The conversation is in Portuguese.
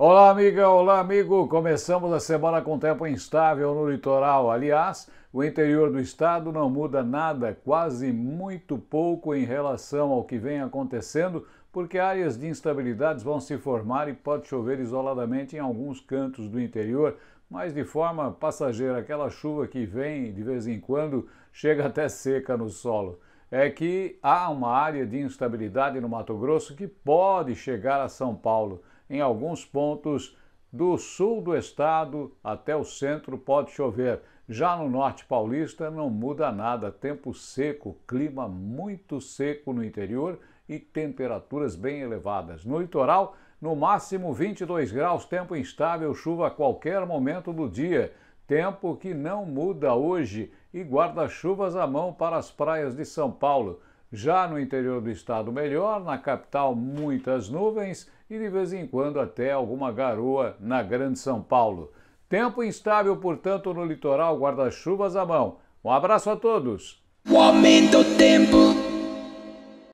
Olá, amiga, olá, amigo. Começamos a semana com tempo instável no litoral. Aliás, o interior do estado não muda nada, quase muito pouco em relação ao que vem acontecendo, porque áreas de instabilidades vão se formar e pode chover isoladamente em alguns cantos do interior, mas de forma passageira. Aquela chuva que vem de vez em quando chega até seca no solo é que há uma área de instabilidade no Mato Grosso que pode chegar a São Paulo. Em alguns pontos do sul do estado até o centro pode chover. Já no norte paulista não muda nada, tempo seco, clima muito seco no interior e temperaturas bem elevadas. No litoral, no máximo 22 graus, tempo instável, chuva a qualquer momento do dia. Tempo que não muda hoje e guarda-chuvas à mão para as praias de São Paulo. Já no interior do estado, melhor, na capital, muitas nuvens e de vez em quando até alguma garoa na Grande São Paulo. Tempo instável, portanto, no litoral, guarda-chuvas à mão. Um abraço a todos! O aumento tem